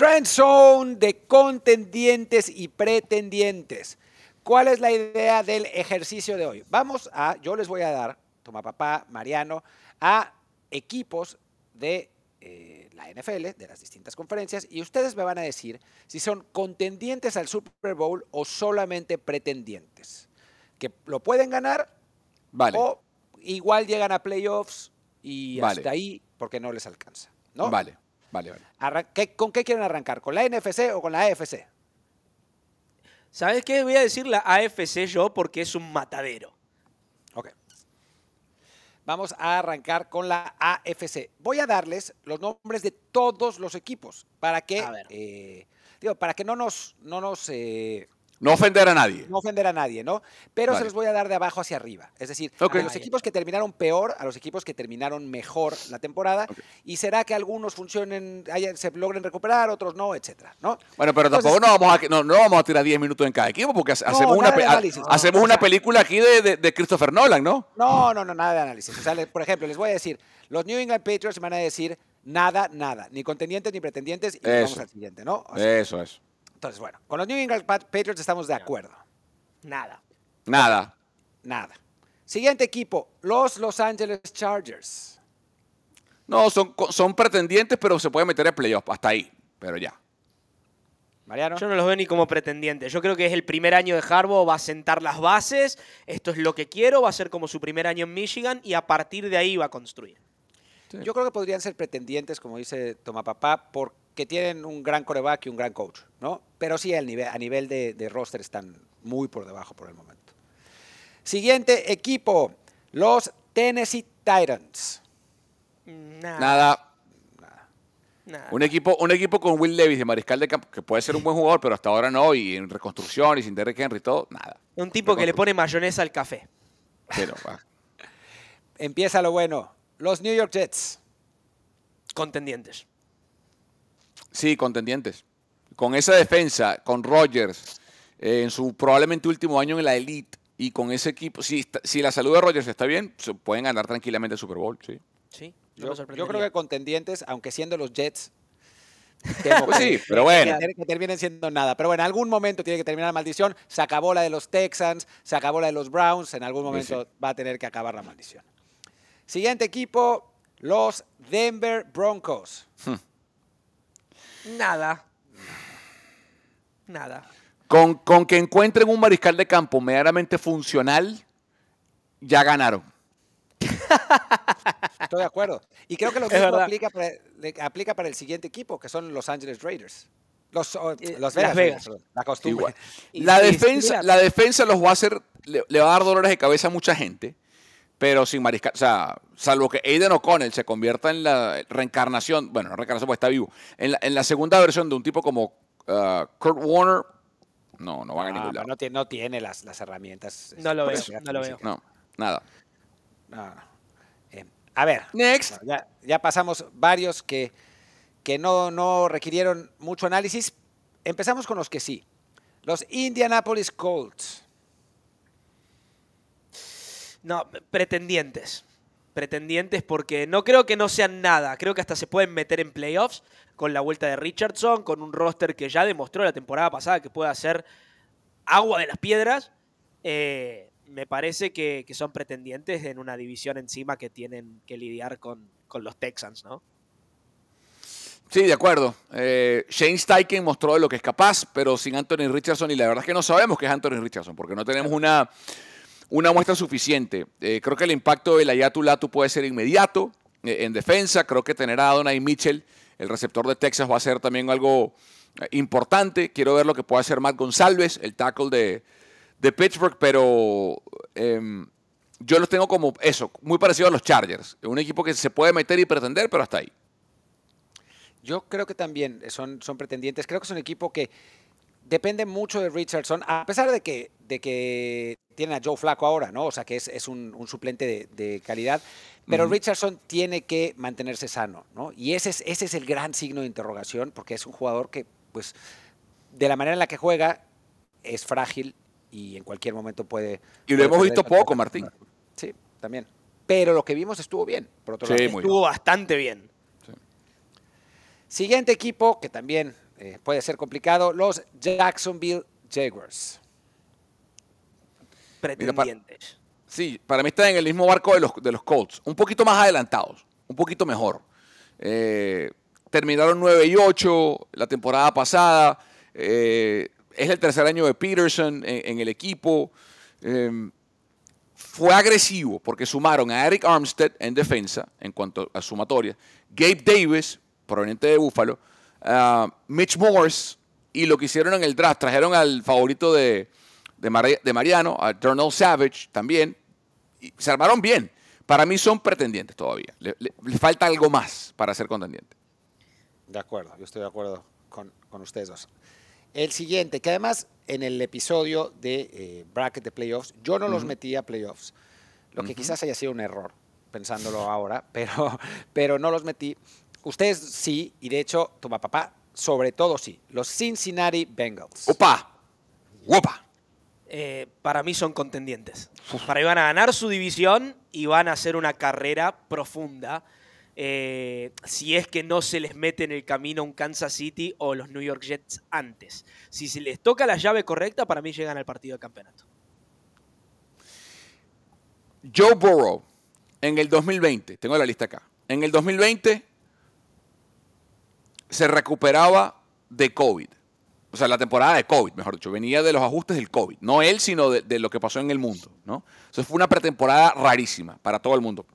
Trend Zone de contendientes y pretendientes. ¿Cuál es la idea del ejercicio de hoy? Vamos a, yo les voy a dar, toma papá, Mariano, a equipos de eh, la NFL, de las distintas conferencias, y ustedes me van a decir si son contendientes al Super Bowl o solamente pretendientes. Que lo pueden ganar o igual llegan a playoffs y hasta ahí porque no les alcanza. ¿no? Vale. Vale, ¿Con qué quieren arrancar? ¿Con la NFC o con la AFC? ¿Sabes qué? Voy a decir la AFC yo porque es un matadero. Ok. Vamos a arrancar con la AFC. Voy a darles los nombres de todos los equipos para que, eh, para que no nos, eh, no ofender a nadie. No ofender a nadie, ¿no? Pero se los voy a dar de abajo hacia arriba. Es decir, de a los equipos que terminaron peor, a los equipos que terminaron mejor la temporada, y será que algunos funcionen, se logren recuperar, otros no, etcétera, ¿no? Bueno, pero tampoco no vamos, a, tirar 10 minutos en cada equipo, porque hacemos una, hacemos una película aquí de, Christopher Nolan, ¿no? No, no, no, nada de análisis. O sea, por ejemplo, les voy a decir, los New England Patriots van a decir nada, nada, ni contendientes ni pretendientes, y vamos al siguiente, ¿no? eso, es. Entonces, bueno, con los New England Patriots estamos de acuerdo. Nada. Nada. Nada. Siguiente equipo, los Los Angeles Chargers. No, son, son pretendientes, pero se puede meter a playoff. Hasta ahí, pero ya. Mariano. Yo no los veo ni como pretendientes. Yo creo que es el primer año de Harbaugh, va a sentar las bases. Esto es lo que quiero, va a ser como su primer año en Michigan y a partir de ahí va a construir. Yo creo que podrían ser pretendientes, como dice Papá, porque que tienen un gran coreback y un gran coach, ¿no? Pero sí, a nivel, de, roster están muy por debajo por el momento. Siguiente equipo, los Tennessee Titans. Nada. Un, equipo, un equipo con Will Levis de mariscal de campo, que puede ser un buen jugador, pero hasta ahora no, y en reconstrucción y sin Derrick Henry, todo, nada. Un tipo que le pone mayonesa al café. Pero, ah. Empieza lo bueno. Los New York Jets. Contendientes. Sí, contendientes. Con esa defensa, con Rogers, eh, en su probablemente último año en la elite, y con ese equipo, si, la salud de Rogers está bien, pueden ganar tranquilamente el Super Bowl, sí. Sí, yo, creo que contendientes, aunque siendo los Jets, pues sí, pero bueno. terminen siendo nada. Pero bueno, en algún momento tiene que terminar la maldición. Se acabó la de los Texans, se acabó la de los Browns. En algún momento va a tener que acabar la maldición. Siguiente equipo, los Denver Broncos. Hmm. Nada. Nada. Con, que encuentren un mariscal de campo meramente funcional, ya ganaron. Estoy de acuerdo. Y creo que lo mismo aplica para, aplica para, el siguiente equipo, que son los Angeles Raiders. Los, la defensa, la defensa los va a hacer, le, va a dar dolores de cabeza a mucha gente pero sin mariscal. O sea, salvo que Aiden O'Connell se convierta en la reencarnación, bueno, no reencarnación porque está vivo, en la, segunda versión de un tipo como uh, Kurt Warner, no, no van a ah, ningún lado. No tiene, no tiene las, herramientas. Este, no lo veo, no lo veo. No, nada. Em, a ver. Next. Ya, pasamos varios que, que no, no requirieron mucho análisis. Empezamos con los que sí. Los Indianapolis Colts no, pretendientes. Pretendientes porque no creo que no sean nada. Creo que hasta se pueden meter en playoffs con la vuelta de Richardson, con un roster que ya demostró la temporada pasada que puede hacer agua de las piedras. Eh, me parece que, son pretendientes en una división encima que tienen que lidiar con, los Texans, ¿no? Sí, de acuerdo. Eh, James Tyken mostró lo que es capaz, pero sin Anthony Richardson, y la verdad es que no sabemos qué es Anthony Richardson, porque no tenemos una una muestra suficiente. Eh, creo que el impacto del Latu puede ser inmediato eh, en defensa. Creo que tener a Adonai Mitchell, el receptor de Texas, va a ser también algo eh, importante. Quiero ver lo que puede hacer Matt González, el tackle de, Pittsburgh, pero em, yo los tengo como eso, muy parecido a los Chargers. Un equipo que se puede meter y pretender, pero hasta ahí. Yo creo que también son, son pretendientes. Creo que es un equipo que depende mucho de Richardson, a pesar de que, de que tienen a Joe Flaco ahora, ¿no? O sea, que es, un, suplente de, calidad, pero Richardson tiene que mantenerse sano, ¿no? Y ese es, ese es el gran signo de interrogación, porque es un jugador que, pues, de la manera en la que juega, es frágil y en cualquier momento puede... Y lo hemos visto poco, Martín. Sí, también. Pero lo que vimos estuvo bien, por otro lado. Estuvo bastante bien. Siguiente equipo, que también eh, puede ser complicado, los Jacksonville Jaguars. Pretendientes. sí, para mí están en el mismo barco de los, Colts, un poquito más adelantados, un poquito mejor. Eh, terminaron 9 y 8 la temporada pasada. Eh, es el tercer año de Peterson en, el equipo. Em, fue agresivo porque sumaron a Eric Armstead en defensa en cuanto a sumatoria. Gabe Davis, proveniente de Buffalo. Ah, Mitch Morse y lo que hicieron en el draft. Trajeron al favorito de, Mariano, a Darnell Savage también. Y se armaron bien. Para mí son pretendientes todavía. Le, falta algo más para ser contendiente. De acuerdo, yo estoy de acuerdo con, ustedes dos. El siguiente, que además en el episodio de eh, Bracket de Playoffs, yo no los metí a Playoffs, lo que quizás haya sido un error, pensándolo ahora, pero, pero no los metí. Ustedes sí, y de hecho, tu papá, sobre todo sí. Los Cincinnati Bengals. ¡Opa! ¡Opa! Eh, para mí son contendientes. Para mí van a ganar su división y van a hacer una carrera profunda. Eh, si es que no se les mete en el camino un Kansas City o los New York Jets antes. Si se les toca la llave correcta, para mí llegan al partido de campeonato. Joe Burrow, en el 2020, tengo la lista acá. En el 2020 se recuperaba de COVID. O sea, la temporada de COVID, mejor dicho, venía de los ajustes del COVID. No él, sino de, lo que pasó en el mundo. ¿no? sea, fue una pretemporada rarísima para todo el mundo.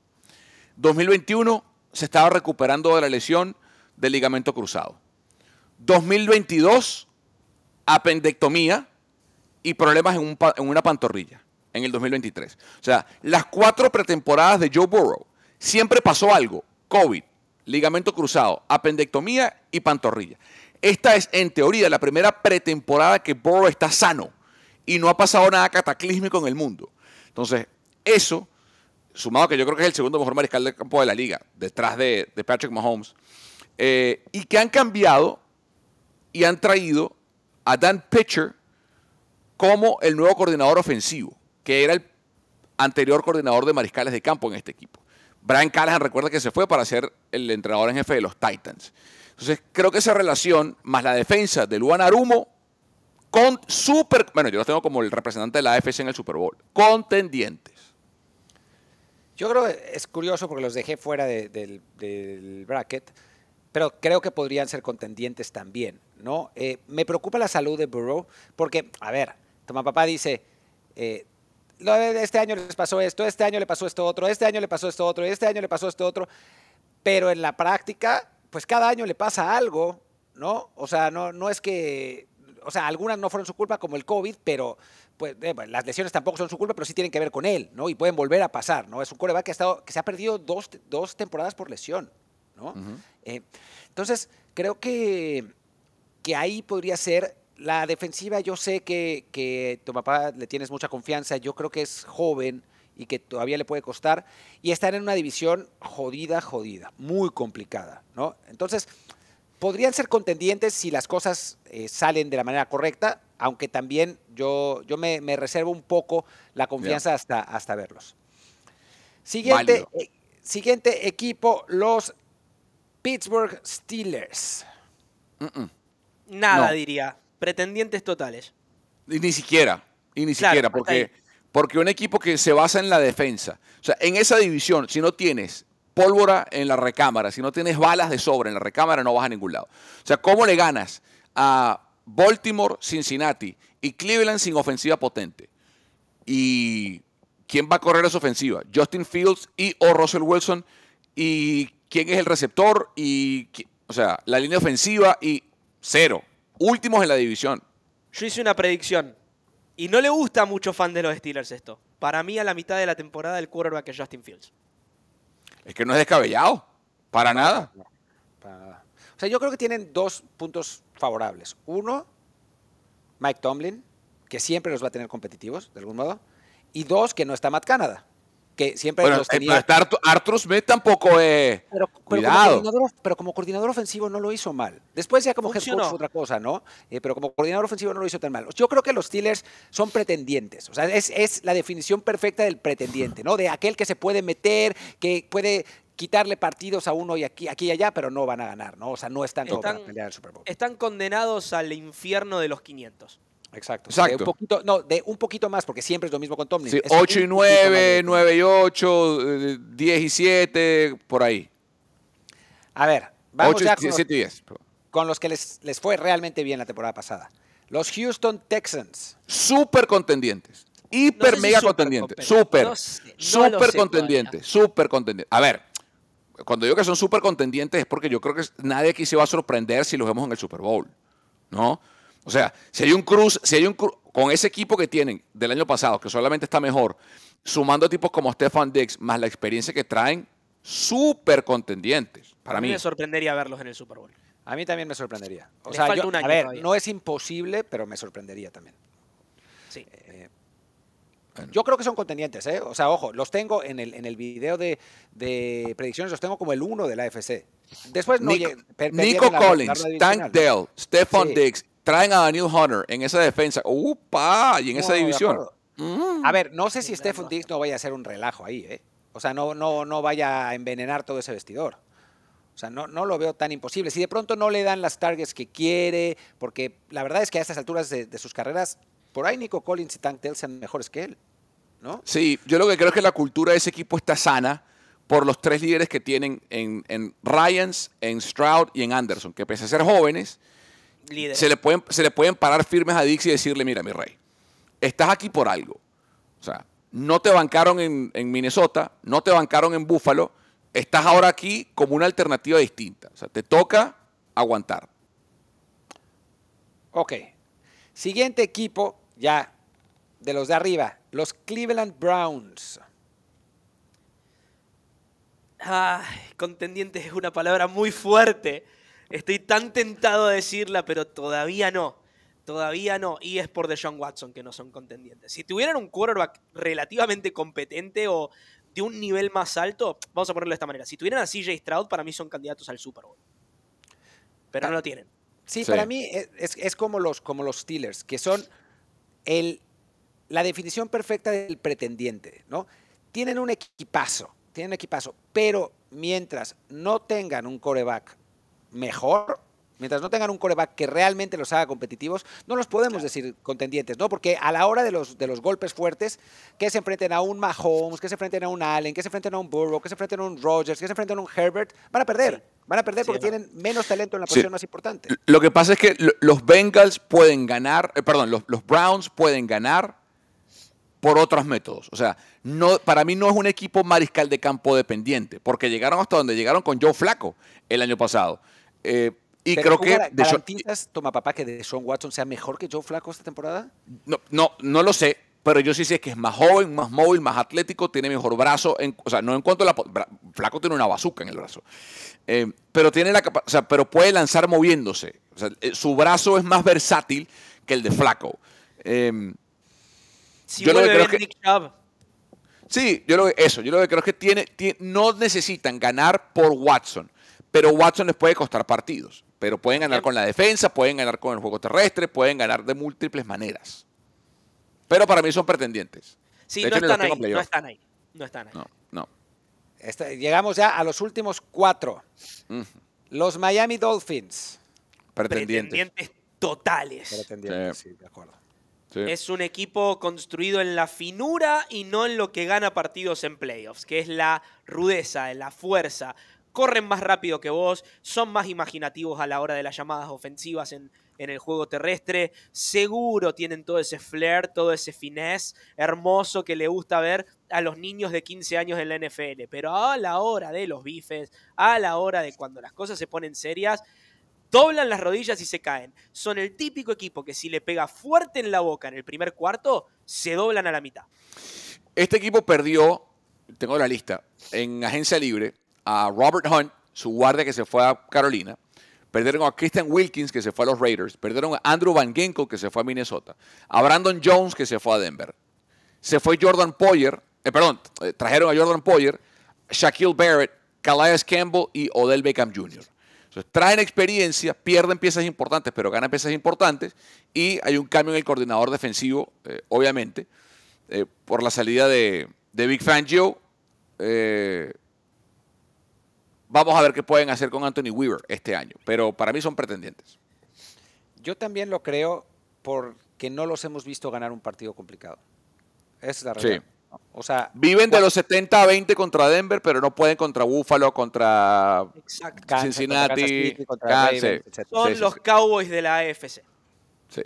2021 se estaba recuperando de la lesión del ligamento cruzado. 2022, apendectomía y problemas en, en, una pantorrilla en el 2023. O sea, las cuatro pretemporadas de Joe Burrow siempre pasó algo. COVID, ligamento cruzado, apendectomía y pantorrilla. Esta es, en teoría, la primera pretemporada que Burrow está sano y no ha pasado nada cataclísmico en el mundo. Entonces, eso, sumado que yo creo que es el segundo mejor mariscal de campo de la liga, detrás de, Patrick Mahomes, eh, y que han cambiado y han traído a Dan Pitcher como el nuevo coordinador ofensivo, que era el anterior coordinador de mariscales de campo en este equipo. Brian Callahan recuerda que se fue para ser el entrenador en jefe de los Titans. Entonces, creo que esa relación, más la defensa de Luan Arumo, con super. Bueno, yo los tengo como el representante de la AFC en el Super Bowl. Contendientes. Yo creo que es curioso porque los dejé fuera del bracket, pero creo que podrían ser contendientes también, ¿no? Eh, me preocupa la salud de Burrow porque, a ver, Toma Papá dice. Eh, este año les pasó esto, este año le pasó esto otro, este año le pasó esto otro, este año le pasó esto otro, pero en la práctica, pues cada año le pasa algo, ¿no? O sea, no, no es que, o sea, algunas no fueron su culpa como el COVID, pero pues, eh, las lesiones tampoco son su culpa, pero sí tienen que ver con él, ¿no? Y pueden volver a pasar, ¿no? Es un coreback que, ha estado, que se ha perdido dos, temporadas por lesión, ¿no? Eh, entonces, creo que, que ahí podría ser la defensiva, yo sé que, que tu papá le tienes mucha confianza, yo creo que es joven y que todavía le puede costar, y estar en una división jodida, jodida, muy complicada, ¿no? Entonces, podrían ser contendientes si las cosas eh, salen de la manera correcta, aunque también yo, yo me, reservo un poco la confianza hasta, hasta verlos. Siguiente, e, siguiente equipo, los Pittsburgh Steelers. Nada, diría pretendientes totales. Y ni siquiera, y ni siquiera, porque, porque un equipo que se basa en la defensa, o sea, en esa división, si no tienes pólvora en la recámara, si no tienes balas de sobra en la recámara, no vas a ningún lado. O sea, ¿cómo le ganas a Baltimore, Cincinnati y Cleveland sin ofensiva potente? ¿Y quién va a correr esa ofensiva? ¿Justin Fields y o Russell Wilson? ¿Y quién es el receptor? ¿Y, o sea, la línea ofensiva y cero últimos en la división. Yo hice una predicción. Y no le gusta a muchos fans de los Steelers esto. Para mí, a la mitad de la temporada, el quarterback es Justin Fields. Es que no es descabellado. Para nada. para nada. O sea, yo creo que tienen dos puntos favorables. Uno, Mike Tomlin, que siempre los va a tener competitivos, de algún modo. Y dos, que no está Matt Canada que siempre bueno, los eh, tenía. Eh, pero Arthur Smith tampoco es. pero, pero, Como coordinador, ofensivo no lo hizo mal. Después ya como Funcionó. head otra cosa, ¿no? Eh, pero como coordinador ofensivo no lo hizo tan mal. Yo creo que los Steelers son pretendientes. O sea, es, la definición perfecta del pretendiente, ¿no? De aquel que se puede meter, que puede quitarle partidos a uno y aquí, aquí y allá, pero no van a ganar, ¿no? O sea, no están, están para pelear el Super Bowl. Están condenados al infierno de los 500. Exacto. un poquito, no, de un poquito más, porque siempre es lo mismo con Tomlin. Sí, 8 y 9, 9 y 8, 10 eh, y 7, por ahí. A ver, vamos a ya con, los, con los que les, fue realmente bien la temporada pasada. Los Houston Texans. Súper contendientes. Hiper, mega contendientes. Súper. contendientes, Súper A ver, cuando digo que son súper contendientes es porque yo creo que nadie aquí se va a sorprender si los vemos en el Super Bowl. ¿No? O sea, si hay un Cruz, si hay un con ese equipo que tienen del año pasado, que solamente está mejor, sumando tipos como Stefan Dix, más la experiencia que traen, súper contendientes. Para mí, me sorprendería verlos en el Super Bowl. A mí también me sorprendería. a ver, no es imposible, pero me sorprendería también. Eh, yo creo que son contendientes, ¿eh? O sea, ojo, los tengo en el, en el video de, predicciones, los tengo como el uno de la AFC. Después no Nico, Nico Collins, Tank Dell, Stefan Diggs traen a Daniel Hunter en esa defensa, ¡upa! Y en esa división. A ver, no sé si Stephen Diggs no vaya a hacer un relajo ahí, ¿eh? O sea, no, no, no vaya a envenenar todo ese vestidor. O sea, no, no lo veo tan imposible. Si de pronto no le dan las targets que quiere, porque la verdad es que a estas alturas de, sus carreras, por ahí Nico Collins y Tank Dell sean mejores que él, ¿no? Sí, yo lo que creo es que la cultura de ese equipo está sana por los tres líderes que tienen en, en Ryans, en Stroud y en Anderson, que pese a ser jóvenes, se le, pueden, parar firmes a Dix y decirle, mira, mi rey, estás aquí por algo. O sea, no te bancaron en, Minnesota, no te bancaron en Buffalo, estás ahora aquí como una alternativa distinta. O sea, te toca aguantar. Ok. Siguiente equipo, ya, de los de arriba, los Cleveland Browns. Ah, contendientes es una palabra muy fuerte Estoy tan tentado a decirla, pero todavía no. Todavía no. Y es por Deshaun Watson que no son contendientes. Si tuvieran un quarterback relativamente competente o de un nivel más alto, vamos a ponerlo de esta manera. Si tuvieran a CJ Stroud, para mí son candidatos al Super Bowl. Pero ah, no lo tienen. Sí, para mí es, como, los, como los Steelers, que son el, la definición perfecta del pretendiente, ¿no? Tienen un equipazo, tienen un equipazo, pero mientras no tengan un coreback mejor, mientras no tengan un coreback que realmente los haga competitivos, no los podemos decir contendientes, ¿no? Porque a la hora de los, de los golpes fuertes, que se enfrenten a un Mahomes, que se enfrenten a un Allen, que se enfrenten a un Burrow, que se enfrenten a un Rogers, que se enfrenten a un Herbert, van a perder. Van a perder porque tienen menos talento en la posición más importante. Lo que pasa es que los Bengals pueden ganar, eh, perdón, los, Browns pueden ganar por otros métodos. O sea, no, para mí no es un equipo mariscal de campo dependiente, porque llegaron hasta donde llegaron con Joe Flaco el año pasado. Eh, y creo que. ¿Garantizas, toma papá, que de Sean Watson sea mejor que Joe Flaco esta temporada? No, no, no lo sé pero yo sí sé que es más joven, más móvil, más atlético, tiene mejor brazo, o sea, no en cuanto a la... Flaco tiene una bazuca en el brazo, eh, pero tiene la pero puede lanzar moviéndose, eh, su brazo es más versátil que el de Flaco. sí, yo lo que creo Sí, yo lo eso, yo lo creo que tiene, no necesitan ganar por Watson, pero Watson les puede costar partidos. Pero pueden ganar con la defensa, pueden ganar con el juego terrestre, pueden ganar de múltiples maneras. Pero para mí son pretendientes. Sí, no, están ahí, no, están ahí, no No este, llegamos ya a los últimos cuatro. Los Miami Dolphins. Pretendientes. Pretendientes totales. Pretendientes, sí, de acuerdo. Es un equipo construido en la finura y no en lo que gana partidos en playoffs, que es la rudeza, la fuerza, corren más rápido que vos, son más imaginativos a la hora de las llamadas ofensivas en, el juego terrestre, seguro tienen todo ese flair, todo ese finesse hermoso que le gusta ver a los niños de 15 años en la NFL, pero a la hora de los bifes, a la hora de cuando las cosas se ponen serias, doblan las rodillas y se caen. Son el típico equipo que si le pega fuerte en la boca en el primer cuarto, se doblan a la mitad. Este equipo perdió, tengo la lista, en agencia libre a Robert Hunt, su guardia que se fue a Carolina. Perdieron a Christian Wilkins, que se fue a los Raiders. Perdieron a Andrew Van Ginkel que se fue a Minnesota. A Brandon Jones, que se fue a Denver. Se fue Jordan Poyer. Eh, perdón, eh, trajeron a Jordan Poyer, Shaquille Barrett, Calais Campbell y Odell Beckham Jr. Entonces, traen experiencia, pierden piezas importantes, pero ganan piezas importantes. Y hay un cambio en el coordinador defensivo, eh, obviamente, por la salida de, Big Fangio. Eh, Vamos a ver qué pueden hacer con Anthony Weaver este año, pero para mí son pretendientes. Yo también lo creo porque no los hemos visto ganar un partido complicado. es la realidad. O sea, viven de los 70 a 20 contra Denver, pero no pueden contra Buffalo, contra Cincinnati, contra Son los Cowboys de la AFC. Sí.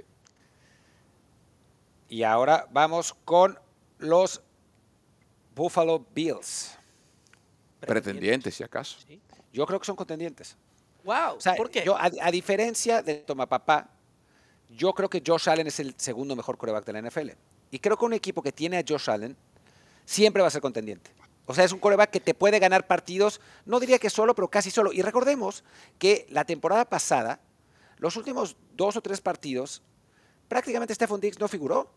Y ahora vamos con los Buffalo Bills. Pretendientes, si acaso. Yo creo que son contendientes. Wow, Yo, a, diferencia de Tomapapá, yo creo que Josh Allen es el segundo mejor coreback de la NFL. Y creo que un equipo que tiene a Josh Allen siempre va a ser contendiente. O sea, es un coreback que te puede ganar partidos, no diría que solo, pero casi solo. Y recordemos que la temporada pasada, los últimos dos o tres partidos, prácticamente Stephen Diggs no figuró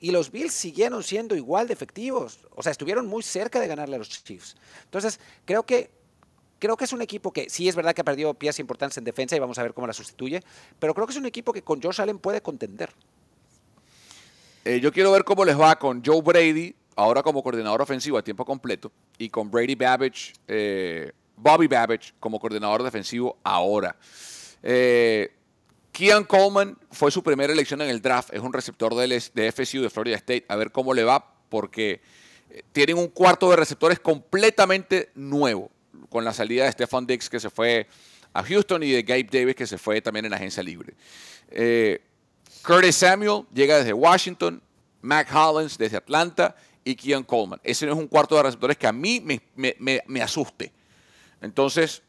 y los Bills siguieron siendo igual de efectivos. O sea, estuvieron muy cerca de ganarle a los Chiefs. Entonces, creo que creo que es un equipo que sí es verdad que ha perdido piezas importantes en defensa y vamos a ver cómo la sustituye, pero creo que es un equipo que con Josh Allen puede contender. Eh, yo quiero ver cómo les va con Joe Brady, ahora como coordinador ofensivo a tiempo completo, y con Brady Babbage, eh, Bobby Babbage como coordinador defensivo ahora. Eh, Keon Coleman fue su primera elección en el draft. Es un receptor de FSU de Florida State. A ver cómo le va, porque eh, tienen un cuarto de receptores completamente nuevo. Con la salida de Stefan Dix, que se fue a Houston, y de Gabe Davis, que se fue también en agencia libre. Eh, Curtis Samuel llega desde Washington. Mac Hollins desde Atlanta. Y Keon Coleman. Ese no es un cuarto de receptores que a mí me, me asuste. Entonces,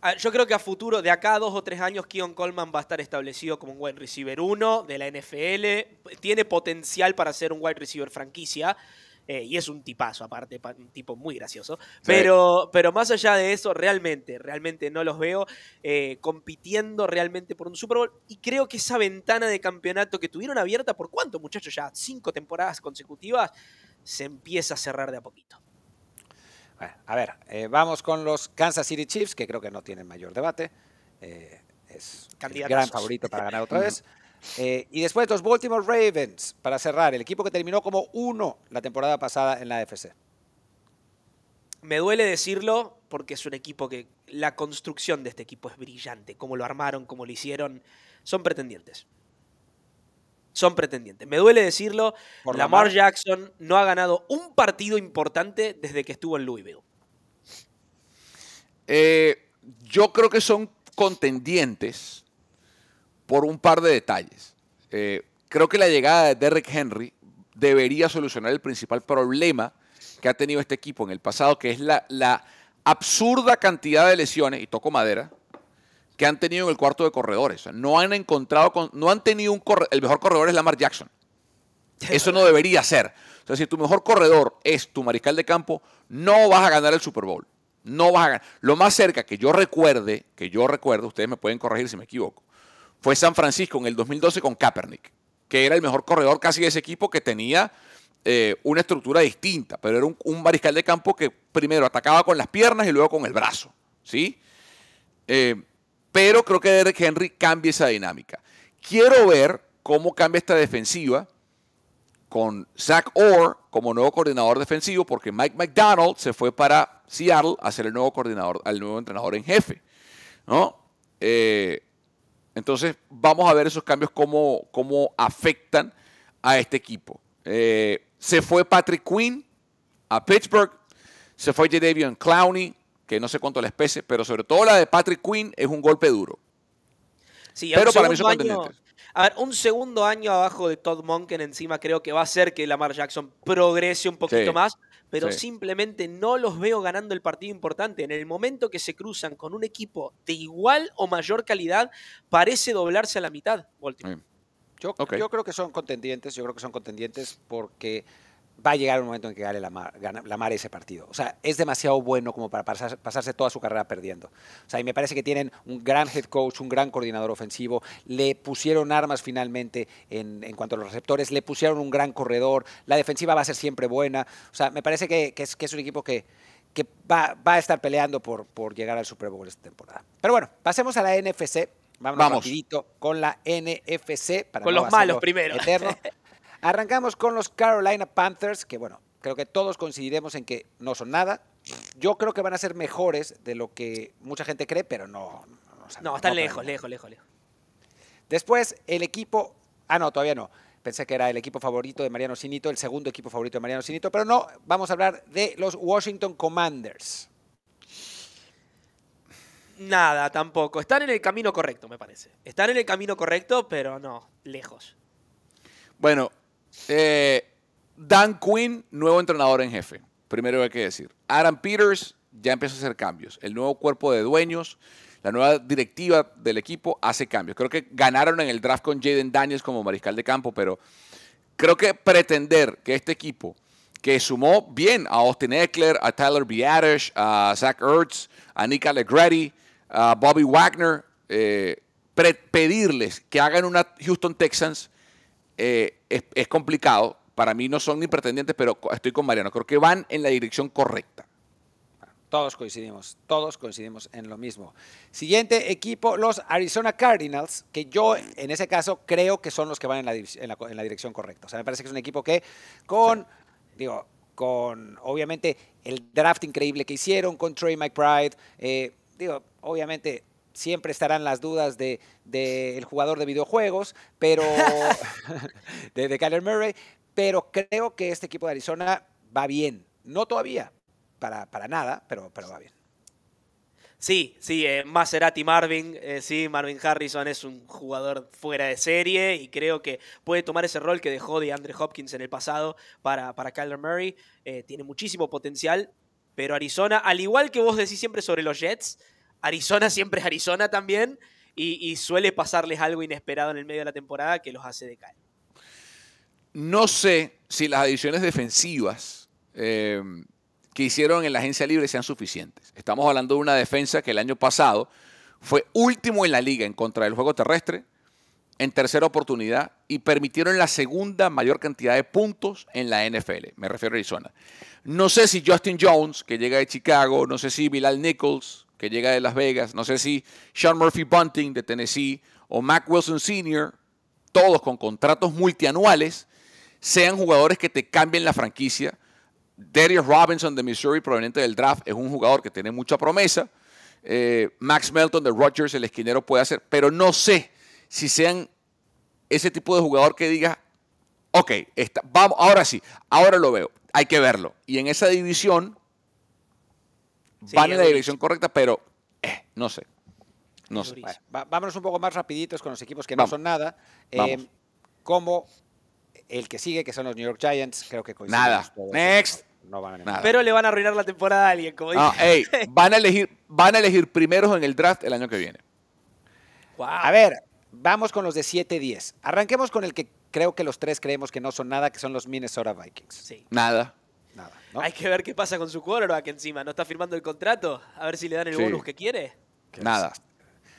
Ah, yo creo que a futuro, de acá a dos o tres años, Keon Coleman va a estar establecido como un wide receiver 1 de la NFL. Tiene potencial para ser un wide receiver franquicia. Eh, y es un tipazo, aparte, un tipo muy gracioso. Pero, pero más allá de eso, realmente, realmente no los veo eh, compitiendo realmente por un Super Bowl. Y creo que esa ventana de campeonato que tuvieron abierta, ¿por cuánto, muchachos? Ya cinco temporadas consecutivas, se empieza a cerrar de a poquito a ver, eh, vamos con los Kansas City Chiefs, que creo que no tienen mayor debate. Eh, es el gran favorito para ganar otra vez. Eh, y después los Baltimore Ravens, para cerrar, el equipo que terminó como uno la temporada pasada en la AFC. Me duele decirlo porque es un equipo que la construcción de este equipo es brillante. Cómo lo armaron, cómo lo hicieron, son pretendientes son pretendientes. Me duele decirlo, Lamar, Jackson no ha ganado un partido importante desde que estuvo en Louisville. Eh, yo creo que son contendientes por un par de detalles. Eh, creo que la llegada de Derrick Henry debería solucionar el principal problema que ha tenido este equipo en el pasado, que es la absurda cantidad de lesiones, y toco madera, que han tenido en el cuarto de corredores. No han encontrado, no han tenido un el mejor corredor es Lamar Jackson. Eso no debería ser. O sea, si tu mejor corredor es tu mariscal de campo, no vas a ganar el Super Bowl. No vas a ganar. Lo más cerca que yo recuerde, que yo recuerdo, ustedes me pueden corregir si me equivoco, fue San Francisco en el 2012 con Kaepernick, que era el mejor corredor casi de ese equipo que tenía eh, una estructura distinta, pero era un, un, mariscal de campo que primero atacaba con las piernas y luego con el brazo. ¿Sí? Eh, pero creo que Derrick Henry cambia esa dinámica. Quiero ver cómo cambia esta defensiva con Zach Orr como nuevo coordinador defensivo, porque Mike McDonald se fue para Seattle a ser el nuevo coordinador, al nuevo entrenador en jefe. Eh, entonces, vamos a ver esos cambios cómo, cómo afectan a este equipo. Eh, se fue Patrick Quinn a Pittsburgh, se fue Jadavion Clowney que no sé cuánto la especie pero sobre todo la de Patrick Quinn es un golpe duro. Sí, son A ver, un segundo año abajo de Todd Monken encima creo que va a hacer que Lamar Jackson progrese un poquito más, pero simplemente no los veo ganando el partido importante. En el momento que se cruzan con un equipo de igual o mayor calidad, parece doblarse a la mitad, Yo, yo creo que son contendientes, yo creo que son contendientes porque va a llegar un momento en que gane la mar, ese partido. O sea, es demasiado bueno como para pasarse, toda su carrera perdiendo. O sea, y me parece que tienen un gran head coach, un gran coordinador ofensivo, le pusieron armas finalmente en, cuanto a los receptores, le pusieron un gran corredor, la defensiva va a ser siempre buena. O sea, me parece que, es, un equipo que, va, a estar peleando por, llegar al Super Bowl esta temporada. Pero bueno, pasemos a la NFC. Vamos rapidito con la NFC. Para con los malos primero. Arrancamos con los Carolina Panthers, que bueno, creo que todos coincidiremos en que no son nada. Yo creo que van a ser mejores de lo que mucha gente cree, pero no. No, están lejos, lejos, lejos, lejos. Después, el equipo. Ah, no, todavía no. Pensé que era el equipo favorito de Mariano Sinito, el segundo equipo favorito de Mariano Sinito, pero no, vamos a hablar de los Washington Commanders. Nada, tampoco. Están en el camino correcto, me parece. Están en el camino correcto, pero no, lejos. Bueno, eh, Dan Quinn, nuevo entrenador en jefe. Primero hay que decir. Adam Peters ya empieza a hacer cambios. El nuevo cuerpo de dueños, la nueva directiva del equipo hace cambios. Creo que ganaron en el draft con Jaden Daniels como mariscal de campo, pero creo que pretender que este equipo que sumó bien a Austin Eckler, a Tyler Biadish, a Zach Ertz, a Nick Allegretti, a Bobby Wagner, eh, pedirles que hagan una Houston Texans eh, es, complicado. Para mí no son ni pretendientes, pero estoy con Mariano. Creo que van en la dirección correcta. Todos coincidimos, todos coincidimos en lo mismo. Siguiente equipo, los Arizona Cardinals, que yo en ese caso creo que son los que van en la, dirección correcta. O sea, me parece que es un equipo que con, digo, con obviamente el draft increíble que hicieron, con Trey McBride, eh, digo, obviamente siempre estarán las dudas del de, jugador de videojuegos, pero de, Kyler Murray, pero creo que este equipo de Arizona va bien. No todavía, para, para nada, pero, pero va bien. Sí, sí, eh, Maserati Marvin, eh, sí, Marvin Harrison es un jugador fuera de serie y creo que puede tomar ese rol que dejó de Andre Hopkins en el pasado para, para Kyler Murray. Eh, tiene muchísimo potencial, pero Arizona, al igual que vos decís siempre sobre los Jets, Arizona siempre es Arizona también y, suele pasarles algo inesperado en el medio de la temporada que los hace decaer. No sé si las adiciones defensivas eh, que hicieron en la agencia libre sean suficientes. Estamos hablando de una defensa que el año pasado fue último en la liga en contra del juego terrestre, en tercera oportunidad y permitieron la segunda mayor cantidad de puntos en la NFL. Me refiero a Arizona. No sé si Justin Jones, que llega de Chicago, no sé si Bilal Nichols, que llega de Las Vegas, no sé si Sean Murphy Bunting de Tennessee o Mac Wilson Sr., todos con contratos multianuales, sean jugadores que te cambien la franquicia. Darius Robinson de Missouri, proveniente del draft, es un jugador que tiene mucha promesa. Eh, Max Melton de Rogers, el esquinero, puede hacer, pero no sé si sean ese tipo de jugador que diga, ok, vamos, ahora sí, ahora lo veo, hay que verlo. Y en esa división van en la dirección correcta, pero eh, no sé. No sé. vámonos un poco más rapiditos con los equipos que no son nada. Eh, como el que sigue, que son los New York Giants, creo que coinciden. Nada. Next. No van a Nada. Pero le van a arruinar la temporada a alguien, como van a elegir, van a elegir primeros en el draft el año que viene. A ver, Vamos con los de 7-10. Arranquemos con el que creo que los tres creemos que no son nada, que son los Minnesota Vikings. Nada. Nada. ¿no? Hay que ver qué pasa con su quarterback encima. ¿No está firmando el contrato? A ver si le dan el bonus que quiere. Nada.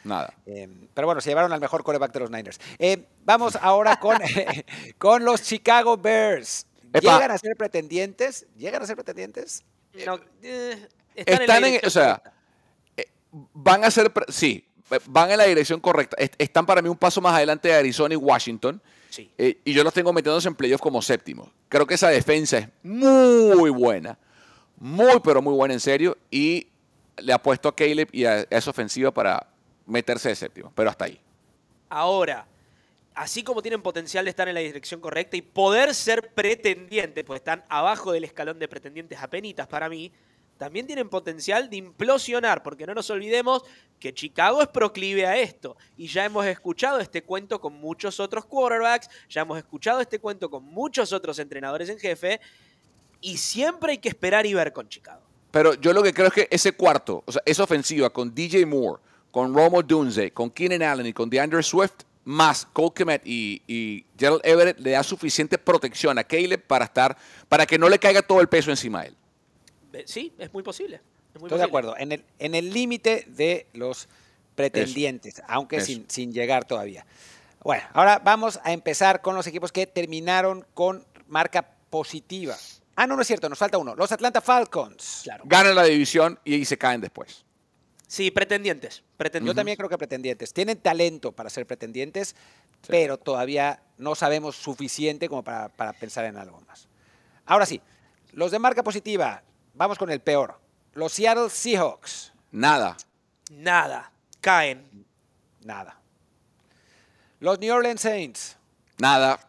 Nada. Em, pero bueno, se llevaron al mejor coreback de los Niners. Em, vamos ahora con, con los Chicago Bears. ¿Llegan a ser pretendientes? ¿Llegan a ser pretendientes? Eh, están, en, o sea, eh, van a ser, sí, van en la dirección correcta. Están para mí un paso más adelante de Arizona y Washington. Eh, y yo los tengo metiéndose en playoffs como séptimo. Creo que esa defensa es muy buena. Muy, pero muy buena en serio. Y le apuesto a Caleb y a esa ofensiva para meterse de séptimo. Pero hasta ahí. Ahora, así como tienen potencial de estar en la dirección correcta y poder ser pretendientes, pues están abajo del escalón de pretendientes apenitas para mí, también tienen potencial de implosionar, porque no nos olvidemos que Chicago es proclive a esto. Y ya hemos escuchado este cuento con muchos otros quarterbacks, ya hemos escuchado este cuento con muchos otros entrenadores en jefe, y siempre hay que esperar y ver con Chicago. Pero yo lo que creo es que ese cuarto, o sea, esa ofensiva con DJ Moore, con Romo Dunze, con Keenan Allen y con DeAndre Swift, más Cole Kemet y, Gerald Everett le da suficiente protección a Caleb para estar, para que no le caiga todo el peso encima de él. Eh, sí, es muy posible. Estoy de acuerdo, en el en el límite de los pretendientes, aunque Sin, sin llegar todavía. Bueno, ahora vamos a empezar con los equipos que terminaron con marca positiva. Ah, no, no es cierto, nos falta uno. Los Atlanta Falcons. Claro. Ganan la división y, se caen después. Sí, pretendientes. Yo también creo que pretendientes. Tienen talento para ser pretendientes, pero todavía no sabemos suficiente como para, para, pensar en algo más. Ahora sí, los de marca positiva, Vamos con el peor. Los Seattle Seahawks. Nada. Nada. Caen. Nada. Los New Orleans Saints. Nada.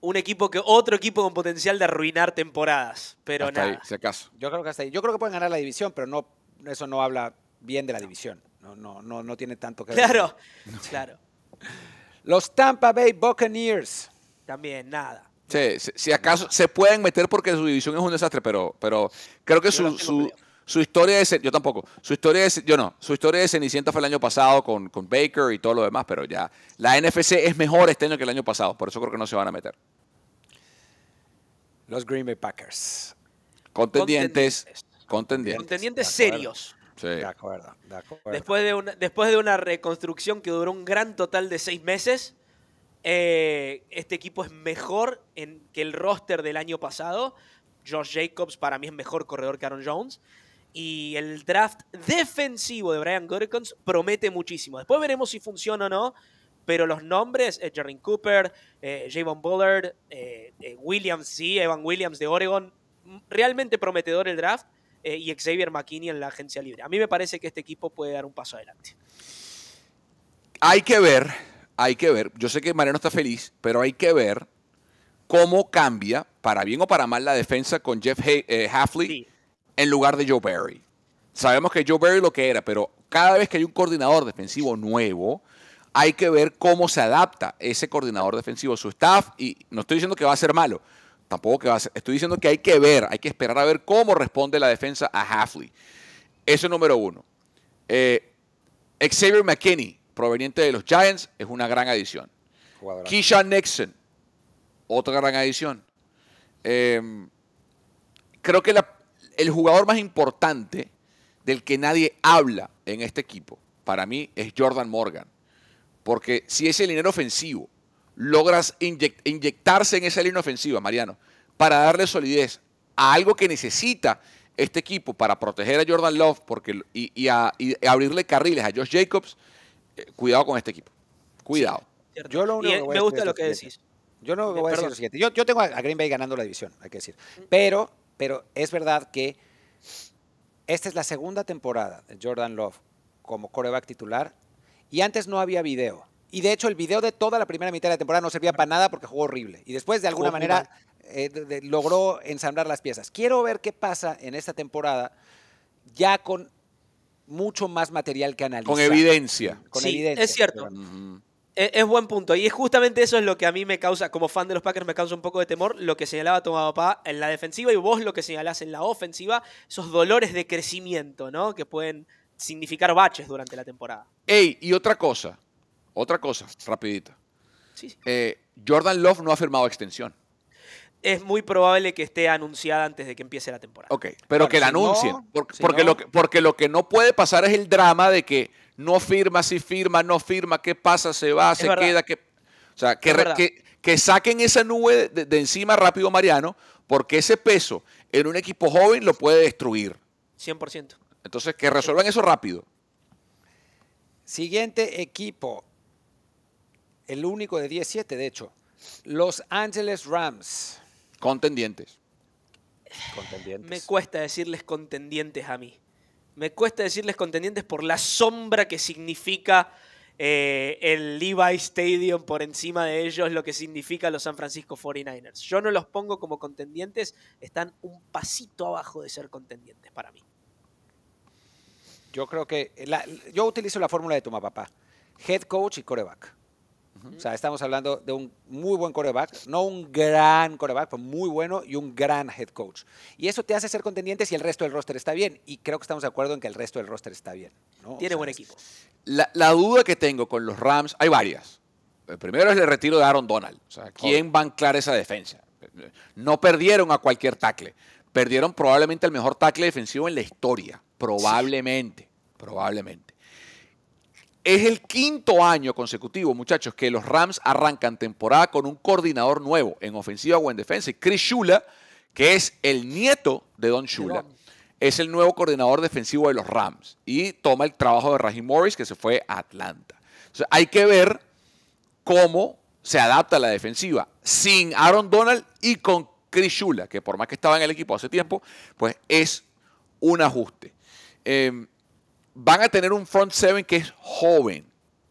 Un equipo que otro equipo con potencial de arruinar temporadas, pero nada. Ahí, si acaso. Yo creo que hasta Yo creo que pueden ganar la división, pero no eso no habla bien de la división. No no no no tiene tanto que Claro. Ver. Claro. Los Tampa Bay Buccaneers. También nada si, acaso se pueden meter porque su división es un desastre, pero, pero creo que su, historia es yo tampoco, su historia es yo no, su historia de Cenicienta fue el año pasado con, Baker y todo lo demás, pero ya la NFC es mejor este año que el año pasado, por eso creo que no se van a meter. Los Green Bay Packers. Contendientes, contendientes, serios. Sí. De acuerdo, Después de, después de una reconstrucción que duró un gran total de seis meses, este equipo es mejor que el roster del año pasado. Josh Jacobs para mí es mejor corredor que Aaron Jones. Y el draft defensivo de Brian Gorekons promete muchísimo. Después veremos si funciona o no. Pero los nombres, eh, Cooper, eh, Javon Bullard, eh, eh, Williams, sí, Evan Williams de Oregon, realmente prometedor el draft. y Xavier McKinney en la agencia libre. A mí me parece que este equipo puede dar un paso adelante. Hay que ver hay que ver, yo sé que Mariano está feliz, pero hay que ver cómo cambia, para bien o para mal, la defensa con Jeff Hafley eh, en lugar de Joe Barry. Sabemos que Joe Barry lo que era, pero cada vez que hay un coordinador defensivo nuevo, hay que ver cómo se adapta ese coordinador defensivo, su staff, y no estoy diciendo que va a ser malo, tampoco que va a ser, estoy diciendo que hay que ver, hay que esperar a ver cómo responde la defensa a Hafley. Eso es número uno. Eh, Xavier McKinney, proveniente de los Giants, es una gran adición. Kishan Keisha Nixon, otra gran adición. Em, creo que el jugador más importante del que nadie habla en este equipo, para mí, es Jordan Morgan. Porque si ese dinero ofensivo logras inyectarse en esa línea ofensiva, Mariano, para darle solidez a algo que necesita este equipo para proteger a Jordan Love porque, y, y abrirle carriles a Josh Jacobs, eh, cuidado con este equipo. Cuidado. yo me gusta lo que decís. Yo no voy a decir lo siguiente. Yo, tengo a Green Bay ganando la división, hay que decir. Mm. Pero, pero es verdad que esta es la segunda temporada de Jordan Love como coreback titular y antes no había video. Y de hecho el video de toda la primera mitad de la temporada no servía para nada porque jugó horrible. Y después de alguna manera eh, logró ensamblar las piezas. Quiero ver qué pasa en esta temporada ya con mucho más material que analizar. Con evidencia. Es cierto. E, es, buen punto. Y es justamente eso es lo que a mí me causa, como fan de los Packers, me causa un poco de temor, lo que señalaba tu Papá en la defensiva y vos lo que señalás en la ofensiva, esos dolores de crecimiento, ¿no? Que pueden significar baches durante la temporada. Ey, y otra cosa, otra cosa, rapidita. Eh, Jordan Love no ha firmado extensión es muy probable que esté anunciada antes de que empiece la temporada. Ok, pero que la anuncien. porque, lo que, no puede pasar es el drama de que no firma, si firma, no firma, qué pasa, se va, se queda. Que, o sea, que, saquen esa nube de, de, encima rápido Mariano, porque ese peso en un equipo joven lo puede destruir. 100%. Entonces, que resuelvan eso rápido. Siguiente equipo, el único de 17, de hecho, Los Angeles Rams. Contendientes. Me cuesta decirles contendientes a mí. Me cuesta decirles contendientes por la sombra que significa eh, el Levi Stadium por encima de ellos, lo que significa los San Francisco 49ers. Yo no los pongo como contendientes, están un pasito abajo de ser contendientes para mí. Yo creo que yo utilizo la fórmula de tu papá, head coach y coreback. O sea, estamos hablando de un muy buen coreback, no un gran coreback, pero muy bueno y un gran head coach. Y eso te hace ser contendiente si el resto del roster está bien. Y creo que estamos de acuerdo en que el resto del roster está bien. Tiene buen equipo. La, duda que tengo con los Rams, hay varias. El primero es el retiro de Aaron Donald. O sea, ¿quién va a anclar esa defensa? No perdieron a cualquier tackle. Perdieron probablemente el mejor tackle defensivo en la historia. Probablemente. Probablemente. Es el quinto año consecutivo, muchachos, que los Rams arrancan temporada con un coordinador nuevo en ofensiva o en defensa. y Chris Shula, que es el nieto de Don Shula, es el nuevo coordinador defensivo de los Rams y toma el trabajo de Raheem Morris, que se fue a Atlanta. Entonces, hay que ver cómo se adapta la defensiva sin Aaron Donald y con Chris Shula, que por más que estaba en el equipo hace tiempo, pues es un ajuste. Em, van a tener un front seven que es joven,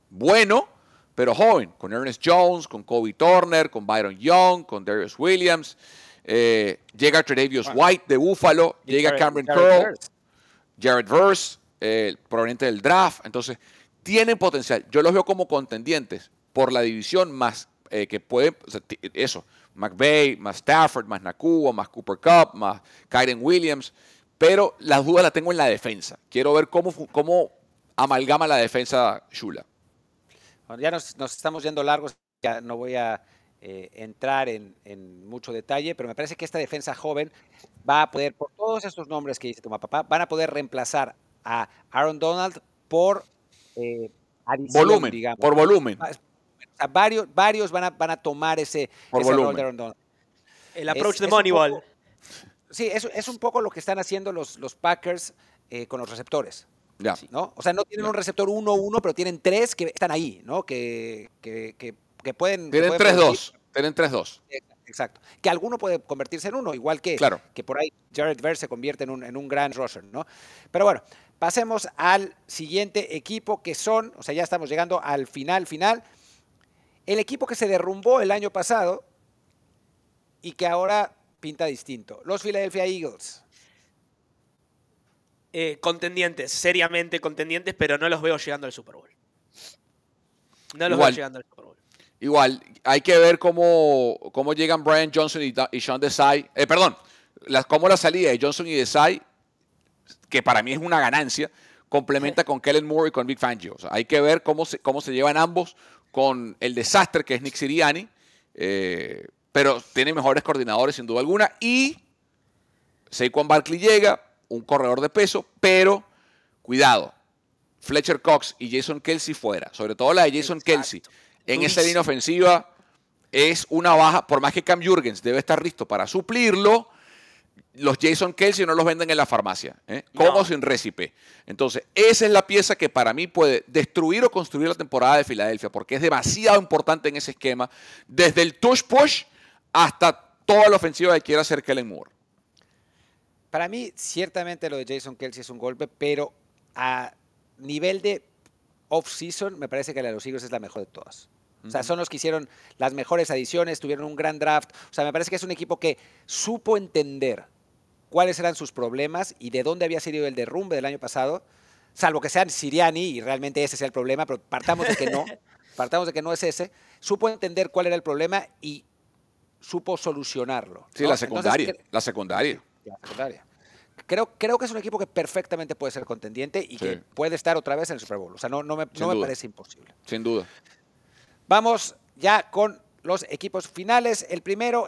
bueno, pero joven, con Ernest Jones, con Kobe Turner, con Byron Young, con Darius Williams, eh, llega Tredavious White de Buffalo, llega Cameron Curl, Jared Verse, proveniente del draft, entonces tienen potencial. Yo los veo como contendientes por la división más eh, que pueden, eso, McVay, más Stafford, más Nakua, más Cooper Cup, más Kyren Williams pero las dudas las tengo en la defensa. Quiero ver cómo, cómo amalgama la defensa Shula. ya nos, estamos yendo largos, ya no voy a eh, entrar en, mucho detalle, pero me parece que esta defensa joven va a poder, por todos estos nombres que dice tu papá, van a poder reemplazar a Aaron Donald por eh, volumen, por volumen. varios, varios van, a, van a tomar ese, rol de Aaron Donald. El approach de Moneyball. Sí, es, es un poco lo que están haciendo los, Packers eh, con los receptores. ¿no? O sea, no tienen un receptor 1-1, pero tienen tres que están ahí, ¿no? Que, que, pueden. Tienen 3-2. Tienen 3-2. Exacto. Que alguno puede convertirse en uno, igual que, que por ahí Jared Verse se convierte en un, en un gran rusher, ¿no? Pero bueno, pasemos al siguiente equipo que son, o sea, ya estamos llegando al final, final. El equipo que se derrumbó el año pasado y que ahora pinta distinto. Los Philadelphia Eagles. Eh, contendientes, seriamente contendientes, pero no los veo llegando al Super Bowl. No los veo llegando al Super Bowl. Igual, hay que ver cómo, cómo llegan Brian Johnson y, Sean Desai. Eh, perdón, cómo la salida de Johnson y Desai, que para mí es una ganancia, complementa con Kellen Moore y con Vic Fangio. hay que ver cómo se, cómo se llevan ambos con el desastre que es Nick Siriani. Eh, pero tiene mejores coordinadores sin duda alguna. Y Saquon Barkley llega, un corredor de peso, pero cuidado, Fletcher Cox y Jason Kelsey fuera, sobre todo la de Jason Kelsey. En esta esa línea ofensiva es una baja, por más que Cam Jurgens debe estar listo para suplirlo, los Jason Kelsey no los venden en la farmacia, ¿eh? como sin récipe. Entonces, esa es la pieza que para mí puede destruir o construir la temporada de Filadelfia, porque es demasiado importante en ese esquema, desde el touch push hasta toda la ofensiva que quiera hacer Kellen Moore. Para mí, ciertamente lo de Jason Kelsey es un golpe, pero a nivel de off-season, me parece que la de los Eagles es la mejor de todas. O sea, son los que hicieron las mejores adiciones, tuvieron un gran draft. O sea, me parece que es un equipo que supo entender cuáles eran sus problemas y de dónde había salido el derrumbe del año pasado, salvo que sean Siriani y realmente ese sea el problema, pero partamos de que no, partamos de que no es ese, supo entender cuál era el problema y supo solucionarlo. Sí, la secundaria. la secundaria. secundaria. Creo, creo que es un equipo que perfectamente puede ser contendiente y que puede estar otra vez en el Super Bowl. O sea, no, no, me, parece imposible. Sin duda. Vamos ya con los equipos finales. El primero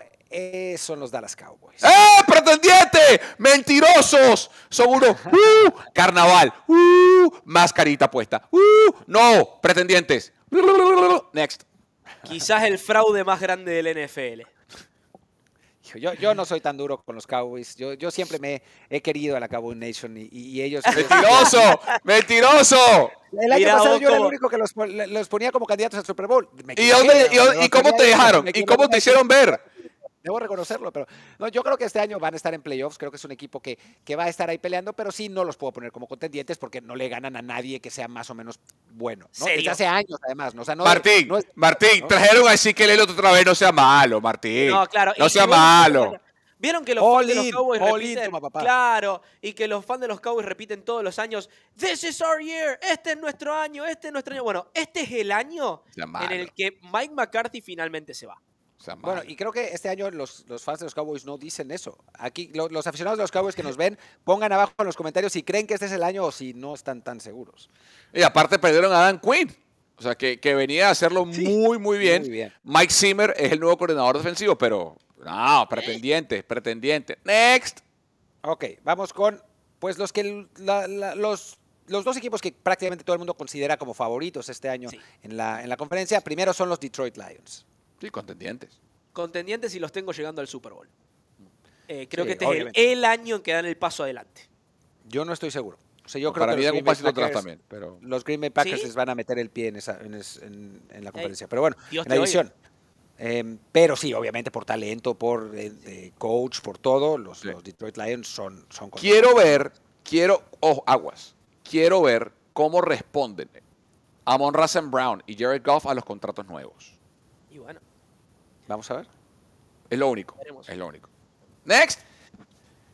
son los Dallas Cowboys. ¡Eh, pretendiente! ¡Mentirosos! Son uno! uh, carnaval, uh, mascarita puesta. Uh, no, pretendientes. Next. Quizás el fraude más grande del NFL. Yo, yo no soy tan duro con los Cowboys. Yo, siempre me he querido a la Cowboy Nation y, ellos. ¡Mentiroso! ¡Mentiroso! yo era el único que los, ponía como candidatos al Super Bowl. ¿Y, y, cómo te dejaron? ¿Y cómo te hicieron ver? debo reconocerlo, pero no, yo creo que este año van a estar en playoffs, creo que es un equipo que, que va a estar ahí peleando, pero sí no los puedo poner como contendientes porque no le ganan a nadie que sea más o menos bueno. hace años, además. ¿no? Martín, Martín, trajeron así que el otra vez, no sea malo, Martín. No, claro. No sea malo. Vieron que los fans de los Cowboys repiten, claro, y que los fans de los Cowboys repiten todos los años, this is our year, este es nuestro año, este es nuestro año. Bueno, este es el año en el que Mike McCarthy finalmente se va bueno, y creo que este año los, fans de los Cowboys no dicen eso. Aquí los aficionados de los Cowboys que nos ven, pongan abajo en los comentarios si creen que este es el año o si no están tan seguros. Y aparte perdieron a Dan Quinn. O sea, que, venía a hacerlo muy, muy bien. Mike Zimmer es el nuevo coordinador defensivo, pero no, pretendiente, pretendiente. Next. Ok, vamos con pues los que los los dos equipos que prácticamente todo el mundo considera como favoritos este año en, la, en la conferencia, primero son los Detroit Lions. Sí, contendientes. Contendientes y los tengo llegando al Super Bowl. Eh, creo que este es el, año en que dan el paso adelante. Yo no estoy seguro. yo pues creo para que mí un atrás también. Los Green Bay Packers les van a meter el pie en, esa, la competencia. pero bueno, la edición. Em, pero sí, obviamente por talento, por eh, eh, coach, por todo, los, Detroit Lions son, son Quiero ver, quiero, ojo, aguas, quiero ver cómo responden a Monrassen Brown y Jared Goff a los contratos nuevos. Y bueno. Vamos a ver. Es lo único. Es lo único. Next.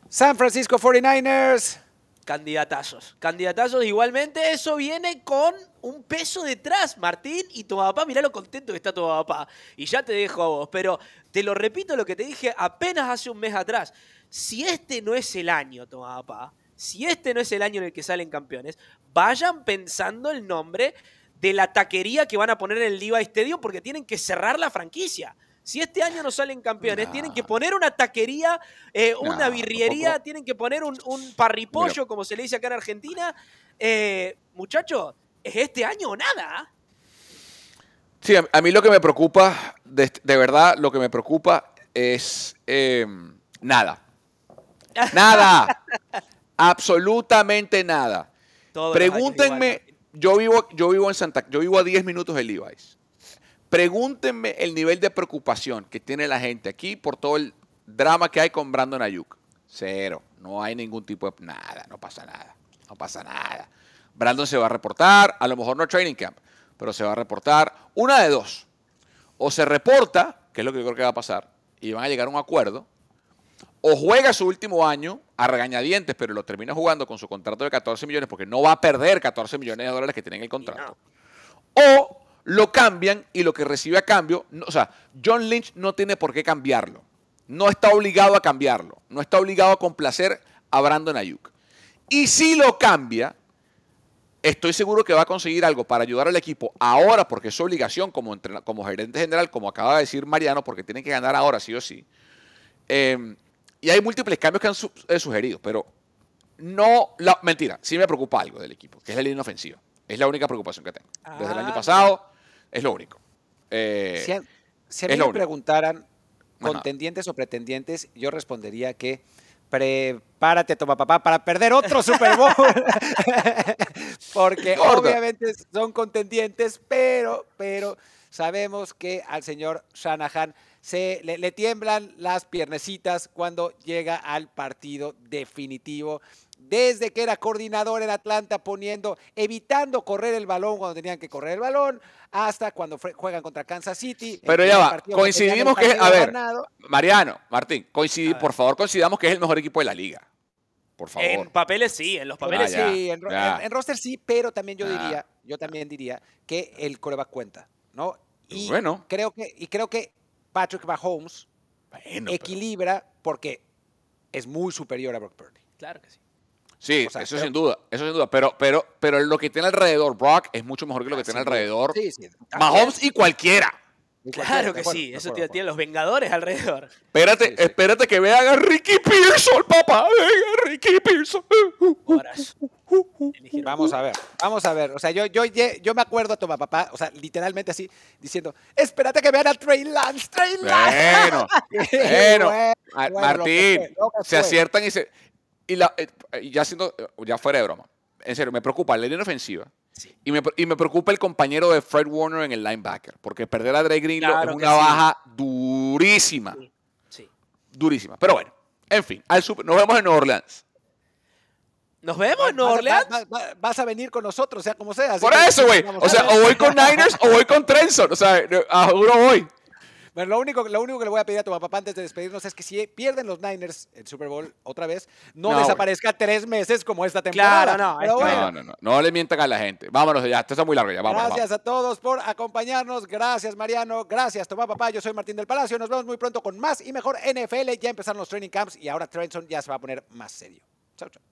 San Francisco 49ers. Candidatazos. Candidatazos igualmente. Eso viene con un peso detrás, Martín. Y tu papá, mirá lo contento que está tu papá. Y ya te dejo a vos. Pero te lo repito lo que te dije apenas hace un mes atrás. Si este no es el año, tu papá, si este no es el año en el que salen campeones, vayan pensando el nombre de la taquería que van a poner en el Levi Stadium porque tienen que cerrar la franquicia. Si este año no salen campeones, tienen que poner una taquería, eh, una birriería, tienen que poner un, parripollo, como se le dice acá en Argentina. Eh, Muchachos, ¿es este año o nada? Sí, a, mí lo que me preocupa, de, verdad, lo que me preocupa es eh, nada. Nada. Absolutamente nada. Pregúntenme, yo vivo, yo vivo en Santa, yo vivo a 10 minutos de Levi's. Pregúntenme el nivel de preocupación que tiene la gente aquí por todo el drama que hay con Brandon Ayuk. Cero. No hay ningún tipo de... Nada, no pasa nada. No pasa nada. Brandon se va a reportar, a lo mejor no training camp, pero se va a reportar una de dos. O se reporta, que es lo que yo creo que va a pasar, y van a llegar a un acuerdo, o juega su último año a regañadientes, pero lo termina jugando con su contrato de 14 millones porque no va a perder 14 millones de dólares que tiene en el contrato. O lo cambian y lo que recibe a cambio, o sea, John Lynch no tiene por qué cambiarlo. No está obligado a cambiarlo. No está obligado a complacer a Brandon Ayuk. Y si lo cambia, estoy seguro que va a conseguir algo para ayudar al equipo ahora, porque es su obligación como, como gerente general, como acaba de decir Mariano, porque tiene que ganar ahora, sí o sí. Em, y hay múltiples cambios que han eh, sugerido, pero no, la, mentira, sí me preocupa algo del equipo, que es el línea ofensiva. Es la única preocupación que tengo. Desde el año ah, pasado, es lo único. Eh, si a, mí me preguntaran contendientes o pretendientes, yo respondería que prepárate, toma papá, para perder otro Super Bowl. Porque obviamente son contendientes, pero, pero sabemos que al señor Shanahan se, le, le tiemblan las piernecitas cuando llega al partido definitivo desde que era coordinador en Atlanta, poniendo, evitando correr el balón cuando tenían que correr el balón, hasta cuando juegan contra Kansas City. Pero ya va, coincidimos que, a ver, Mariano, Martín, coincidí, por favor, consideramos que es el mejor equipo de la liga. Por favor. En papeles sí, en los papeles ah, sí. En, roster sí, pero también yo ah. diría, yo también diría que el coreback cuenta, ¿no? Y pues creo que, y creo que Patrick Mahomes equilibra porque es muy superior a Brock Purdy. Claro que sí. Sí, eso sin duda, eso sin duda. Pero, pero, pero lo que tiene alrededor Brock es mucho mejor que lo que tiene alrededor Mahomes y cualquiera. claro que sí, eso tiene los Vengadores alrededor. Espérate, espérate que vean a Ricky Pearson, papá. Vean a Ricky Pearson. Vamos a ver, vamos a ver. O sea, yo, yo, yo me acuerdo a tu papá, o sea, literalmente así, diciendo, espérate que vean a Trey Lance, Trey Lance. Bueno, bueno. Martín, se aciertan y se... Y, eh, eh, ya, eh, ya fuera de broma, en serio, me preocupa la línea ofensiva. Y, me, preocupa el compañero de Fred Warner en el linebacker, porque perder a Dre Green es una baja durísima. Sí. Durísima. Pero bueno, en fin, nos vemos en Nueva Orleans. Nos vemos en Nueva Orleans. vas a venir con nosotros, sea como sea. Por eso, güey. O sea, o voy con Niners o voy con Trenson. O sea, a uno voy. Bueno, lo único, lo único que le voy a pedir a tu papá antes de despedirnos es que si pierden los Niners el Super Bowl otra vez, no, desaparezca tres meses como esta temporada. Claro, no, no, no, no, no, le mientan a la gente. Vámonos ya, esto está muy largo ya. gracias a todos por acompañarnos. Gracias, Mariano. Gracias, Tomá Papá. Yo soy Martín del Palacio. Nos vemos muy pronto con más y mejor NFL. Ya empezaron los training camps y ahora Trenton ya se va a poner más serio. Chao, chao.